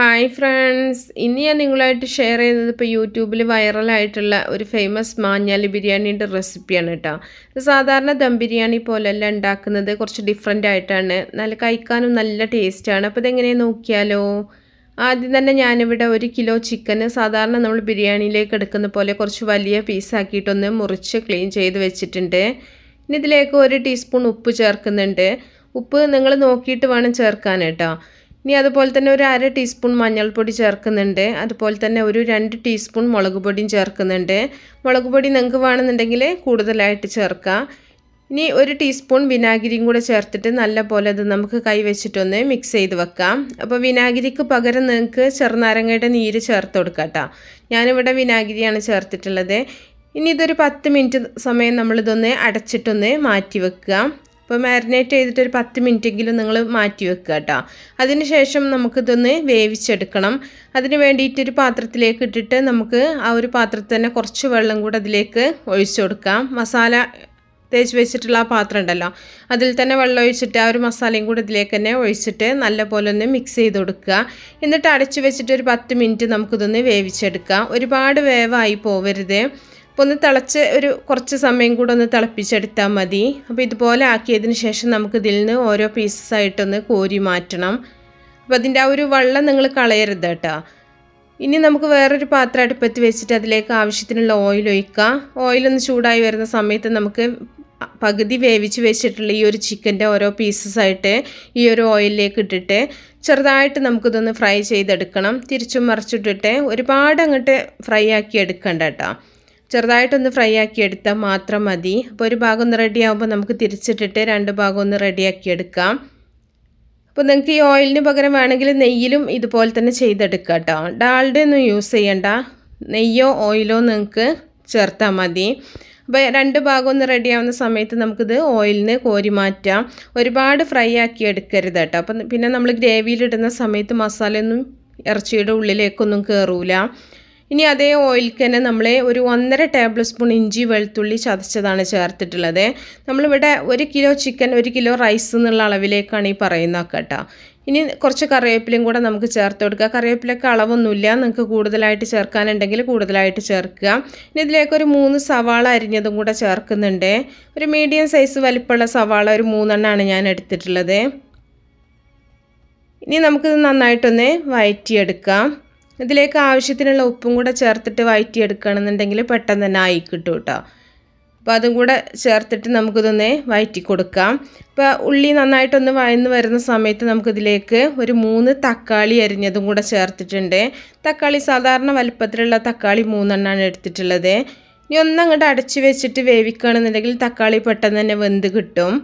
hi friends ഇന്ന് ഞാൻ നിങ്ങളായിട്ട് ഷെയർ ചെയ്യുന്നത് ഇപ്പോൾ യൂട്യൂബിൽ വൈറലായിട്ടുള്ള ഒരു ഫേമസ് മാഞ്ഞാലി ബിരിയാണിയുടെ റെസിപ്പിയാണ് കേട്ടോ ഇത് സാധാരണ ദം ബിരിയാണി പോലെയല്ല ഉണ്ടാക്കുന്നത് കുറച്ച് ഡിഫറെൻ്റ് ആയിട്ടാണ് നല്ല കഴിക്കാനും നല്ല ടേസ്റ്റാണ് അപ്പോൾ ഇതെങ്ങനെയാണ് നോക്കിയാലോ ആദ്യം തന്നെ ഞാനിവിടെ ഒരു കിലോ ചിക്കന് സാധാരണ നമ്മൾ ബിരിയാണിയിലേക്ക് എടുക്കുന്ന പോലെ കുറച്ച് വലിയ പീസാക്കിയിട്ടൊന്ന് മുറിച്ച് ക്ലീൻ ചെയ്ത് വെച്ചിട്ടുണ്ട് ഇനി ഇതിലേക്ക് ഒരു ടീസ്പൂൺ ഉപ്പ് ചേർക്കുന്നുണ്ട് ഉപ്പ് നിങ്ങൾ നോക്കിയിട്ട് വേണം ചേർക്കാൻ കേട്ടോ ഇനി അതുപോലെ തന്നെ ഒരു അര ടീസ്പൂൺ മഞ്ഞൾപ്പൊടി ചേർക്കുന്നുണ്ട് അതുപോലെ തന്നെ ഒരു രണ്ട് ടീസ്പൂൺ മുളക് പൊടിയും ചേർക്കുന്നുണ്ട് മുളക് പൊടി നിങ്ങൾക്ക് വേണമെന്നുണ്ടെങ്കിൽ കൂടുതലായിട്ട് ചേർക്കാം ഇനി ഒരു ടീസ്പൂൺ വിനാഗിരിയും കൂടെ ചേർത്തിട്ട് നല്ലപോലെ അത് നമുക്ക് കൈവച്ചിട്ടൊന്ന് മിക്സ് ചെയ്ത് വെക്കാം അപ്പോൾ വിനാഗിരിക്ക് പകരം നിങ്ങൾക്ക് ചെറുനാരങ്ങയുടെ നീര് ചേർത്ത് കൊടുക്കാം കേട്ടോ ഞാനിവിടെ വിനാഗിരിയാണ് ചേർത്തിട്ടുള്ളത് ഇനി ഇതൊരു പത്ത് മിനിറ്റ് സമയം നമ്മളിതൊന്ന് അടച്ചിട്ടൊന്ന് മാറ്റി വെക്കുക അപ്പോൾ മാരിനേറ്റ് ചെയ്തിട്ട് ഒരു പത്ത് മിനിറ്റെങ്കിലും നിങ്ങൾ മാറ്റി വെക്കുക കേട്ടോ അതിനുശേഷം നമുക്കിതൊന്ന് വേവിച്ചെടുക്കണം അതിന് വേണ്ടിയിട്ട് ഒരു പാത്രത്തിലേക്ക് ഇട്ടിട്ട് നമുക്ക് ആ ഒരു പാത്രത്തിൽ തന്നെ കുറച്ച് വെള്ളം കൂടെ അതിലേക്ക് ഒഴിച്ചു കൊടുക്കാം മസാല തേച്ച് വെച്ചിട്ടുള്ള ആ പാത്രം ഉണ്ടല്ലോ അതിൽ തന്നെ വെള്ളം ഒഴിച്ചിട്ട് ആ ഒരു മസാലയും കൂടെ ഇതിലേക്ക് തന്നെ ഒഴിച്ചിട്ട് നല്ലപോലെ ഒന്ന് മിക്സ് ചെയ്ത് കൊടുക്കുക എന്നിട്ട് അടച്ചു വെച്ചിട്ട് ഒരു പത്ത് മിനിറ്റ് നമുക്കിതൊന്ന് വേവിച്ചെടുക്കാം ഒരുപാട് വേവായി പോവരുത് അപ്പോൾ ഒന്ന് തിളച്ച് ഒരു കുറച്ച് സമയം കൂടെ ഒന്ന് തിളപ്പിച്ചെടുത്താൽ മതി അപ്പോൾ ഇതുപോലെ ആക്കിയതിന് ശേഷം നമുക്ക് ഇതിൽ നിന്ന് ഓരോ പീസസ് ആയിട്ടൊന്ന് കോരി മാറ്റണം അപ്പോൾ അതിൻ്റെ ആ ഒരു വെള്ളം നിങ്ങൾ കളയരുത് കേട്ടോ ഇനി നമുക്ക് വേറൊരു പാത്രം അടുപ്പത്ത് വെച്ചിട്ട് അതിലേക്ക് ആവശ്യത്തിനുള്ള ഓയിൽ ഒഴിക്കാം ഓയിലൊന്ന് ചൂടായി വരുന്ന സമയത്ത് നമുക്ക് പകുതി വേവിച്ച് വെച്ചിട്ടുള്ള ഈ ഒരു ചിക്കൻ്റെ ഓരോ പീസസ് ആയിട്ട് ഈ ഒരു ഓയിലിലേക്ക് ഇട്ടിട്ട് ചെറുതായിട്ട് നമുക്കിതൊന്ന് ഫ്രൈ ചെയ്തെടുക്കണം തിരിച്ചും മറിച്ചിട്ടിട്ട് ഒരുപാട് അങ്ങോട്ട് ഫ്രൈ ആക്കി എടുക്കണ്ട കേട്ടോ ചെറുതായിട്ടൊന്ന് ഫ്രൈ ആക്കി എടുത്താൽ മാത്രം മതി അപ്പോൾ ഒരു ഭാഗം ഒന്ന് റെഡി ആകുമ്പോൾ നമുക്ക് തിരിച്ചിട്ടിട്ട് രണ്ട് ഭാഗം ഒന്ന് റെഡിയാക്കി എടുക്കാം അപ്പോൾ നിങ്ങൾക്ക് ഈ ഓയിലിന് പകരം വേണമെങ്കിൽ നെയ്യിലും ഇതുപോലെ തന്നെ ചെയ്തെടുക്കാം കേട്ടോ ഡാൾഡ ഒന്നും യൂസ് ചെയ്യണ്ട നെയ്യോ ഓയിലോ നിങ്ങൾക്ക് ചേർത്താൽ മതി അപ്പോൾ രണ്ട് ഭാഗം ഒന്ന് റെഡിയാവുന്ന സമയത്ത് നമുക്കിത് ഓയിലിന് കോരി മാറ്റാം ഒരുപാട് ഫ്രൈ ആക്കി എടുക്കരുത് കേട്ടോ അപ്പം പിന്നെ നമ്മൾ ഗ്രേവിയിലിടുന്ന സമയത്ത് മസാലയൊന്നും ഇറച്ചിയുടെ ഉള്ളിലേക്കൊന്നും കയറൂല ഇനി അതേ ഓയിൽക്ക് തന്നെ നമ്മൾ ഒരു ഒന്നര ടേബിൾ സ്പൂൺ ഇഞ്ചി വെളുത്തുള്ളി ചതച്ചതാണ് ചേർത്തിട്ടുള്ളത് നമ്മളിവിടെ ഒരു കിലോ ചിക്കൻ ഒരു കിലോ റൈസ് എന്നുള്ള അളവിലേക്കാണ് ഈ പറയുന്ന കേട്ടോ ഇനി കുറച്ച് കറിവേപ്പിലയും കൂടെ നമുക്ക് ചേർത്ത് കൊടുക്കുക കറിവേപ്പിലൊക്കെ അളവൊന്നുമില്ല നിങ്ങൾക്ക് കൂടുതലായിട്ട് ചേർക്കാനുണ്ടെങ്കിൽ കൂടുതലായിട്ട് ചേർക്കുക ഇനി ഇതിലേക്ക് ഒരു മൂന്ന് സവാള അരിഞ്ഞതും കൂടെ ചേർക്കുന്നുണ്ട് ഒരു മീഡിയം സൈസ് വലിപ്പമുള്ള സവാള ഒരു മൂന്നെണ്ണമാണ് ഞാൻ എടുത്തിട്ടുള്ളത് ഇനി നമുക്കിത് നന്നായിട്ടൊന്ന് വയറ്റിയെടുക്കാം ഇതിലേക്ക് ആവശ്യത്തിനുള്ള ഉപ്പും കൂടെ ചേർത്തിട്ട് വയറ്റിയെടുക്കുകയാണെന്നുണ്ടെങ്കിൽ പെട്ടെന്ന് തന്നെ ആയി കിട്ടും കേട്ടോ അപ്പോൾ അതും കൂടെ ചേർത്തിട്ട് നമുക്കിതൊന്ന് വയറ്റി കൊടുക്കാം ഇപ്പോൾ ഉള്ളി നന്നായിട്ടൊന്ന് വയന്ന് വരുന്ന സമയത്ത് നമുക്കിതിലേക്ക് ഒരു മൂന്ന് തക്കാളി അരിഞ്ഞതും കൂടെ ചേർത്തിട്ടുണ്ട് തക്കാളി സാധാരണ വലുപ്പത്തിലുള്ള തക്കാളി മൂന്നെണ്ണമാണ് എടുത്തിട്ടുള്ളത് ഇനി ഒന്നങ്ങോട്ട് അടച്ചു വെച്ചിട്ട് വേവിക്കുകയാണെന്നുണ്ടെങ്കിൽ തക്കാളി പെട്ടെന്ന് തന്നെ വെന്ത് കിട്ടും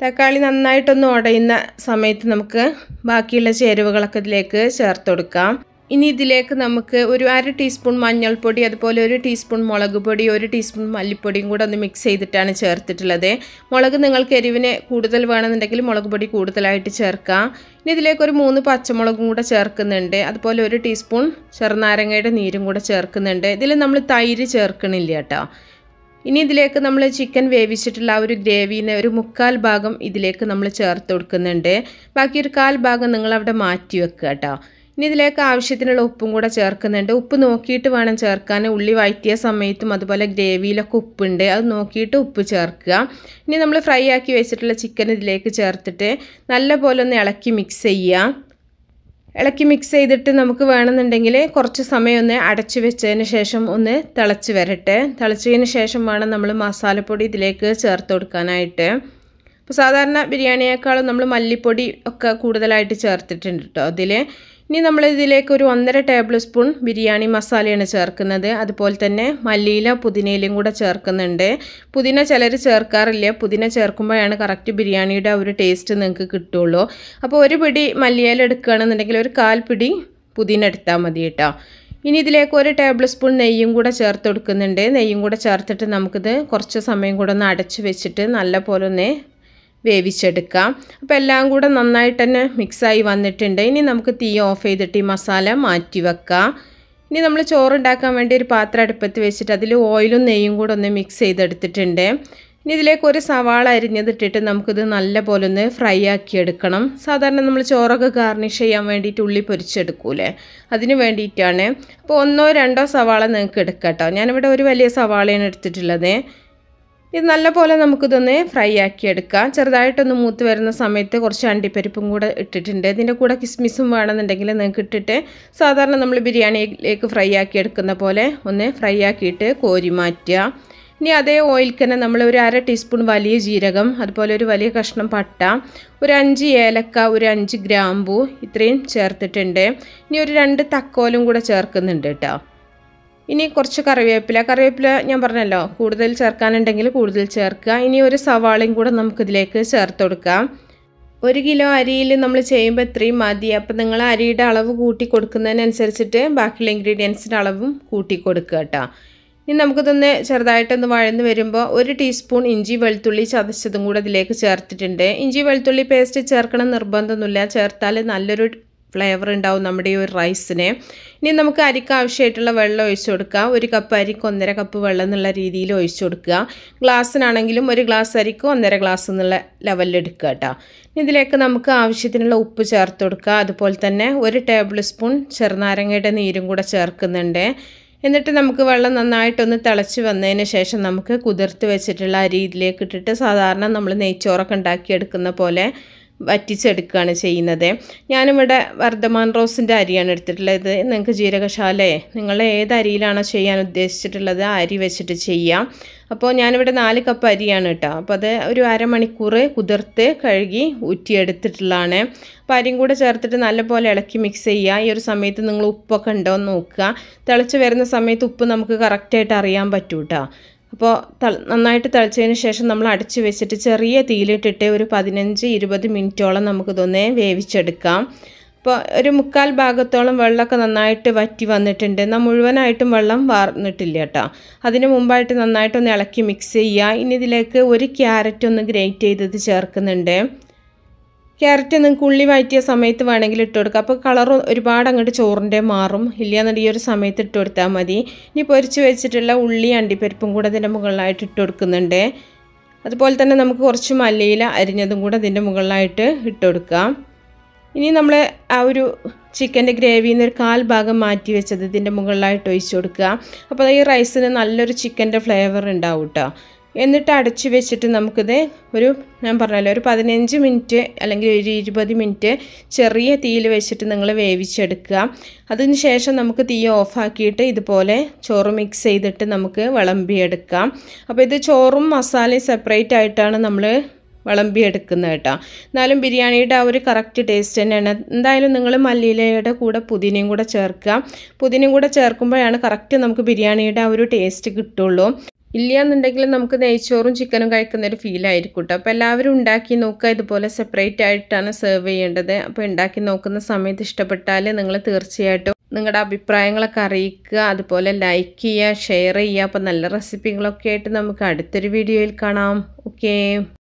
തക്കാളി നന്നായിട്ടൊന്ന് ഉടയുന്ന സമയത്ത് നമുക്ക് ബാക്കിയുള്ള ചേരുവകളൊക്കെ ഇതിലേക്ക് ചേർത്ത് കൊടുക്കാം ഇനി ഇതിലേക്ക് നമുക്ക് ഒരു അര ടീസ്പൂൺ മഞ്ഞൾപ്പൊടി അതുപോലെ ഒരു ടീസ്പൂൺ മുളക് പൊടി ഒരു ടീസ്പൂൺ മല്ലിപ്പൊടിയും കൂടെ ഒന്ന് മിക്സ് ചെയ്തിട്ടാണ് ചേർത്തിട്ടുള്ളത് മുളക് നിങ്ങൾക്ക് എരിവിന് കൂടുതൽ വേണമെന്നുണ്ടെങ്കിൽ മുളക് പൊടി കൂടുതലായിട്ട് ചേർക്കാം ഇനി ഇതിലേക്ക് ഒരു മൂന്ന് പച്ചമുളകും കൂടെ ചേർക്കുന്നുണ്ട് അതുപോലെ ഒരു ടീസ്പൂൺ ചെറുനാരങ്ങയുടെ നീരും കൂടെ ചേർക്കുന്നുണ്ട് ഇതിൽ നമ്മൾ തൈര് ചേർക്കണില്ല കേട്ടോ ഇനി ഇതിലേക്ക് നമ്മൾ ചിക്കൻ വേവിച്ചിട്ടുള്ള ആ ഒരു ഗ്രേവീനെ ഒരു മുക്കാൽ ഭാഗം ഇതിലേക്ക് നമ്മൾ ചേർത്ത് കൊടുക്കുന്നുണ്ട് ബാക്കി ഒരു കാൽ ഭാഗം നിങ്ങൾ അവിടെ മാറ്റി വെക്കുക കേട്ടോ ഇനി ഇതിലേക്ക് ആവശ്യത്തിനുള്ള ഉപ്പും കൂടെ ചേർക്കുന്നുണ്ട് ഉപ്പ് നോക്കിയിട്ട് വേണം ചേർക്കാൻ ഉള്ളി വഴറ്റിയ സമയത്തും അതുപോലെ ഗ്രേവിയിലൊക്കെ ഉപ്പുണ്ട് അത് നോക്കിയിട്ട് ഉപ്പ് ചേർക്കുക ഇനി നമ്മൾ ഫ്രൈ ആക്കി വെച്ചിട്ടുള്ള ചിക്കൻ ഇതിലേക്ക് ചേർത്തിട്ട് നല്ലപോലെ ഒന്ന് ഇളക്കി മിക്സ് ചെയ്യുക ഇളക്കി മിക്സ് ചെയ്തിട്ട് നമുക്ക് വേണമെന്നുണ്ടെങ്കിൽ കുറച്ച് സമയം ഒന്ന് അടച്ചു വെച്ചതിന് ശേഷം ഒന്ന് തിളച്ച് വരട്ടെ തിളച്ചതിന് ശേഷം വേണം നമ്മൾ മസാലപ്പൊടി ഇതിലേക്ക് ചേർത്ത് കൊടുക്കാനായിട്ട് അപ്പോൾ സാധാരണ ബിരിയാണിയേക്കാളും നമ്മൾ മല്ലിപ്പൊടി ഒക്കെ കൂടുതലായിട്ട് ചേർത്തിട്ടുണ്ട് കേട്ടോ അതിൽ ഇനി നമ്മൾ ഇതിലേക്ക് ഒരു ഒന്നര ടേബിൾ സ്പൂൺ ബിരിയാണി മസാലയാണ് ചേർക്കുന്നത് അതുപോലെ തന്നെ മല്ലിയില പുതിനയിലും കൂടെ ചേർക്കുന്നുണ്ട് പുതിന ചിലർ ചേർക്കാറില്ല പുതിന ചേർക്കുമ്പോഴാണ് കറക്റ്റ് ബിരിയാണിയുടെ ഒരു ടേസ്റ്റ് നിങ്ങൾക്ക് കിട്ടുകയുള്ളൂ അപ്പോൾ ഒരു പിടി മല്ലിയില എടുക്കുകയാണെന്നുണ്ടെങ്കിൽ ഒരു കാൽ പിടി പുതിന എടുത്താൽ മതി കേട്ടോ ഇനി ഇതിലേക്ക് ഒരു ടേബിൾ സ്പൂൺ നെയ്യും കൂടെ ചേർത്ത് കൊടുക്കുന്നുണ്ട് നെയ്യും കൂടെ ചേർത്തിട്ട് നമുക്കിത് കുറച്ച് സമയം കൂടെ ഒന്ന് അടച്ച് വെച്ചിട്ട് നല്ല പോലെ ഒന്ന് വേവിച്ചെടുക്കാം അപ്പോൾ എല്ലാം കൂടെ നന്നായിട്ട് തന്നെ മിക്സായി വന്നിട്ടുണ്ട് ഇനി നമുക്ക് തീ ഓഫ് ചെയ്തിട്ട് ഈ മസാല മാറ്റി വെക്കാം ഇനി നമ്മൾ ചോറുണ്ടാക്കാൻ വേണ്ടി ഒരു പാത്രം അടുപ്പത്ത് വെച്ചിട്ട് അതിൽ ഓയിലും നെയ്യും കൂടെ ഒന്ന് മിക്സ് ചെയ്തെടുത്തിട്ടുണ്ട് ഇനി ഇതിലേക്ക് ഒരു സവാള അരിഞ്ഞതിട്ടിട്ട് നമുക്കിത് നല്ല പോലെ ഒന്ന് ഫ്രൈ ആക്കി എടുക്കണം സാധാരണ നമ്മൾ ചോറൊക്കെ ഗാർണിഷ് ചെയ്യാൻ വേണ്ടിയിട്ട് ഉള്ളി പൊരിച്ചെടുക്കൂലേ അതിന് വേണ്ടിയിട്ടാണ് അപ്പോൾ ഒന്നോ രണ്ടോ സവാള നിങ്ങൾക്ക് എടുക്കാം കേട്ടോ ഞാനിവിടെ ഒരു വലിയ സവാളയാണ് എടുത്തിട്ടുള്ളത് ഇത് നല്ലപോലെ നമുക്കിതൊന്ന് ഫ്രൈ ആക്കി എടുക്കാം ചെറുതായിട്ടൊന്ന് മൂത്ത് വരുന്ന സമയത്ത് കുറച്ച് അണ്ടിപ്പരിപ്പും കൂടെ ഇട്ടിട്ടുണ്ട് ഇതിൻ്റെ കൂടെ കിസ്മിസും വേണമെന്നുണ്ടെങ്കിൽ നിങ്ങൾക്ക് ഇട്ടിട്ട് സാധാരണ നമ്മൾ ബിരിയാണിയിലേക്ക് ഫ്രൈ ആക്കി എടുക്കുന്ന പോലെ ഒന്ന് ഫ്രൈ ആക്കിയിട്ട് കോരി മാറ്റുക ഇനി അതേ ഓയിൽക്ക് തന്നെ നമ്മൾ ഒരു അര ടീസ്പൂൺ വലിയ ജീരകം അതുപോലെ ഒരു വലിയ കഷ്ണം പട്ട ഒരു അഞ്ച് ഏലക്ക ഒരു അഞ്ച് ഗ്രാമ്പു ഇത്രയും ചേർത്തിട്ടുണ്ട് ഇനി ഒരു രണ്ട് തക്കോലും കൂടെ ചേർക്കുന്നുണ്ട് കേട്ടോ ഇനി കുറച്ച് കറിവേപ്പില കറിവേപ്പില ഞാൻ പറഞ്ഞല്ലോ കൂടുതൽ ചേർക്കാനുണ്ടെങ്കിൽ കൂടുതൽ ചേർക്കുക ഇനി ഒരു സവാളയും കൂടെ നമുക്കിതിലേക്ക് ചേർത്ത് കൊടുക്കാം ഒരു കിലോ അരിയിൽ നമ്മൾ ചെയ്യുമ്പോൾ ഇത്രയും മതി അപ്പം നിങ്ങൾ അരിയുടെ അളവ് കൂട്ടി കൊടുക്കുന്നതിനനുസരിച്ചിട്ട് ബാക്കിയുള്ള ഇൻഗ്രീഡിയൻസിൻ്റെ അളവും കൂട്ടി കൊടുക്കുക കേട്ടോ ഇനി നമുക്കിതൊന്ന് ചെറുതായിട്ടൊന്ന് വഴന്ന് വരുമ്പോൾ ഒരു ടീസ്പൂൺ ഇഞ്ചി വെളുത്തുള്ളി ചതച്ചതും കൂടെ ഇതിലേക്ക് ചേർത്തിട്ടുണ്ട് ഇഞ്ചി വെളുത്തുള്ളി പേസ്റ്റ് ചേർക്കണം നിർബന്ധമൊന്നുമില്ല ചേർത്താൽ നല്ലൊരു ഫ്ലേവർ ഉണ്ടാവും നമ്മുടെ ഈ ഒരു റൈസിന് ഇനി നമുക്ക് അരിക്ക് ആവശ്യമായിട്ടുള്ള വെള്ളം ഒഴിച്ചു കൊടുക്കുക ഒരു കപ്പ് അരിക്ക് ഒന്നര കപ്പ് വെള്ളം എന്നുള്ള രീതിയിൽ ഒഴിച്ചു കൊടുക്കുക ഗ്ലാസ്സിനാണെങ്കിലും ഒരു ഗ്ലാസ് അരിക്ക് ഒന്നര ഗ്ലാസ് എന്നുള്ള ലെവലിൽ എടുക്കുക കേട്ടോ ഇതിലേക്ക് നമുക്ക് ആവശ്യത്തിനുള്ള ഉപ്പ് ചേർത്ത് കൊടുക്കുക അതുപോലെ തന്നെ ഒരു ടേബിൾ സ്പൂൺ ചെറുനാരങ്ങയുടെ നീരും കൂടെ ചേർക്കുന്നുണ്ട് എന്നിട്ട് നമുക്ക് വെള്ളം നന്നായിട്ടൊന്ന് തിളച്ച് വന്നതിന് ശേഷം നമുക്ക് കുതിർത്ത് വെച്ചിട്ടുള്ള അരിയിലേക്ക് ഇട്ടിട്ട് സാധാരണ നമ്മൾ നെയ്ച്ചോറൊക്കെ ഉണ്ടാക്കിയെടുക്കുന്ന പോലെ വറ്റിച്ചെടുക്കുകയാണ് ചെയ്യുന്നത് ഞാനിവിടെ വർദ്ധമാൻ റോസിൻ്റെ അരിയാണ് എടുത്തിട്ടുള്ളത് നിങ്ങൾക്ക് ജീരകശാലേ നിങ്ങൾ ഏത് അരിയിലാണോ ചെയ്യാൻ ഉദ്ദേശിച്ചിട്ടുള്ളത് അരി വെച്ചിട്ട് ചെയ്യാം അപ്പോൾ ഞാനിവിടെ നാല് കപ്പ് അരിയാണ് കേട്ടോ അപ്പോൾ അത് ഒരു അരമണിക്കൂർ കുതിർത്ത് കഴുകി ഊറ്റിയെടുത്തിട്ടുള്ളതാണ് അപ്പോൾ അരിയും കൂടെ ചേർത്തിട്ട് നല്ലപോലെ ഇളക്കി മിക്സ് ചെയ്യുക ഈ ഒരു സമയത്ത് നിങ്ങൾ ഉപ്പൊക്കെ ഉണ്ടോ എന്ന് നോക്കുക തിളച്ച് വരുന്ന സമയത്ത് ഉപ്പ് നമുക്ക് കറക്റ്റായിട്ട് അറിയാൻ പറ്റൂ കേട്ടോ അപ്പോൾ നന്നായിട്ട് തിളച്ചതിന് ശേഷം നമ്മൾ അടിച്ചു വെച്ചിട്ട് ചെറിയ തീയിലിട്ടിട്ട് ഒരു പതിനഞ്ച് ഇരുപത് മിനിറ്റോളം നമുക്കിതൊന്ന് വേവിച്ചെടുക്കാം അപ്പോൾ ഒരു മുക്കാൽ ഭാഗത്തോളം വെള്ളമൊക്കെ നന്നായിട്ട് വറ്റി വന്നിട്ടുണ്ട് എന്നാൽ മുഴുവനായിട്ടും വെള്ളം വാർന്നിട്ടില്ല കേട്ടോ അതിന് മുമ്പായിട്ട് നന്നായിട്ടൊന്ന് ഇളക്കി മിക്സ് ചെയ്യുക ഇനി ഇതിലേക്ക് ഒരു ക്യാരറ്റ് ഒന്ന് ഗ്രേറ്റ് ചെയ്തത് ചേർക്കുന്നുണ്ട് ക്യാരറ്റ് നിങ്ങൾക്ക് ഉള്ളി വഴറ്റിയ സമയത്ത് വേണമെങ്കിൽ ഇട്ട് കൊടുക്കുക അപ്പോൾ കളർ ഒരുപാട് അങ്ങോട്ട് ചോറിൻ്റെ മാറും ഇല്ലയെന്നുണ്ടെങ്കിൽ ഈ ഒരു സമയത്ത് ഇട്ട് കൊടുത്താൽ മതി ഇനി പൊരിച്ച് വെച്ചിട്ടുള്ള ഉള്ളി അണ്ടിപ്പരിപ്പും കൂടെ അതിൻ്റെ മുകളിലായിട്ട് ഇട്ട് കൊടുക്കുന്നുണ്ട് അതുപോലെ തന്നെ നമുക്ക് കുറച്ച് മല്ലിയില അരിഞ്ഞതും കൂടെ അതിൻ്റെ മുകളിലായിട്ട് ഇട്ട് കൊടുക്കാം ഇനി നമ്മൾ ആ ഒരു ചിക്കൻ്റെ ഗ്രേവിയിൽ നിന്ന് ഒരു കാൽ ഭാഗം മാറ്റി വെച്ചത് ഇതിൻ്റെ മുകളിലായിട്ട് ഒഴിച്ചു കൊടുക്കുക അപ്പോൾ ഈ റൈസിന് നല്ലൊരു ചിക്കൻ്റെ ഫ്ലേവർ ഉണ്ടാവും കേട്ടോ എന്നിട്ട് അടച്ചു വെച്ചിട്ട് നമുക്കിത് ഒരു ഞാൻ പറഞ്ഞല്ലോ ഒരു പതിനഞ്ച് മിനിറ്റ് അല്ലെങ്കിൽ ഒരു ഇരുപത് മിനിറ്റ് ചെറിയ തീയിൽ വെച്ചിട്ട് നിങ്ങൾ വേവിച്ചെടുക്കുക അതിന് ശേഷം നമുക്ക് തീ ഓഫാക്കിയിട്ട് ഇതുപോലെ ചോറ് മിക്സ് ചെയ്തിട്ട് നമുക്ക് വിളമ്പിയെടുക്കാം അപ്പോൾ ഇത് ചോറും മസാലയും സെപ്പറേറ്റ് ആയിട്ടാണ് നമ്മൾ വിളമ്പിയെടുക്കുന്നത് കേട്ടോ എന്നാലും ബിരിയാണിയുടെ ആ ഒരു കറക്റ്റ് ടേസ്റ്റ് തന്നെയാണ് എന്തായാലും നിങ്ങൾ മല്ലിയിലയുടെ കൂടെ പുതിനയും കൂടെ ചേർക്കുക പുതിനയും കൂടെ ചേർക്കുമ്പോഴാണ് കറക്റ്റ് നമുക്ക് ബിരിയാണിയുടെ ആ ഒരു ടേസ്റ്റ് കിട്ടുള്ളൂ ഇല്ലയെന്നുണ്ടെങ്കിൽ നമുക്ക് നെയ്ച്ചോറും ചിക്കനും കഴിക്കുന്ന ഒരു ഫീലായിരിക്കും കേട്ടോ അപ്പോൾ എല്ലാവരും ഉണ്ടാക്കി നോക്കുക ഇതുപോലെ സെപ്പറേറ്റ് ആയിട്ടാണ് സെർവ് ചെയ്യേണ്ടത് അപ്പോൾ ഉണ്ടാക്കി നോക്കുന്ന സമയത്ത് ഇഷ്ടപ്പെട്ടാൽ നിങ്ങൾ തീർച്ചയായിട്ടും നിങ്ങളുടെ അഭിപ്രായങ്ങളൊക്കെ അറിയിക്കുക അതുപോലെ ലൈക്ക് ചെയ്യുക ഷെയർ ചെയ്യുക അപ്പോൾ നല്ല റെസിപ്പികളൊക്കെ ആയിട്ട് നമുക്ക് അടുത്തൊരു വീഡിയോയിൽ കാണാം ഓക്കേ